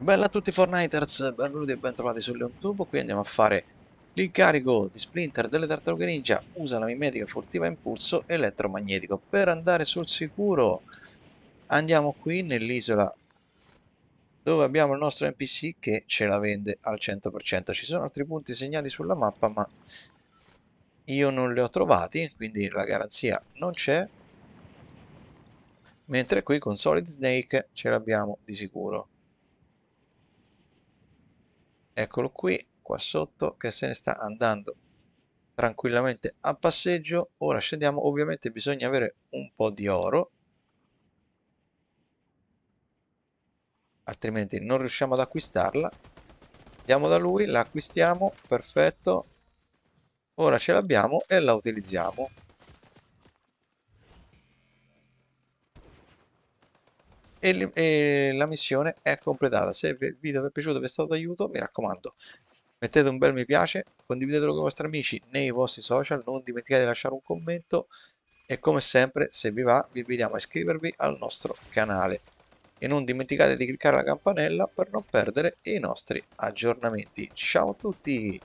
Bella a tutti Fortniters, benvenuti e bentrovati su LeonTubo, qui andiamo a fare l'incarico di Splinter delle Tartarughe Ninja, usa la mimetica furtiva impulso elettromagnetico. Per andare sul sicuro andiamo qui nell'isola dove abbiamo il nostro NPC che ce la vende al 100%. Ci sono altri punti segnati sulla mappa ma io non li ho trovati, quindi la garanzia non c'è. Mentre qui con Solid Snake ce l'abbiamo di sicuro eccolo qui qua sotto che se ne sta andando tranquillamente a passeggio ora scendiamo ovviamente bisogna avere un po' di oro altrimenti non riusciamo ad acquistarla andiamo da lui, la acquistiamo, perfetto ora ce l'abbiamo e la utilizziamo e, e la missione è completata. Se il video vi è piaciuto e vi è stato d'aiuto, mi raccomando, mettete un bel mi piace, condividetelo con i vostri amici nei vostri social, non dimenticate di lasciare un commento e come sempre, se vi va, vi invitiamo a iscrivervi al nostro canale e non dimenticate di cliccare la campanella per non perdere i nostri aggiornamenti. Ciao a tutti!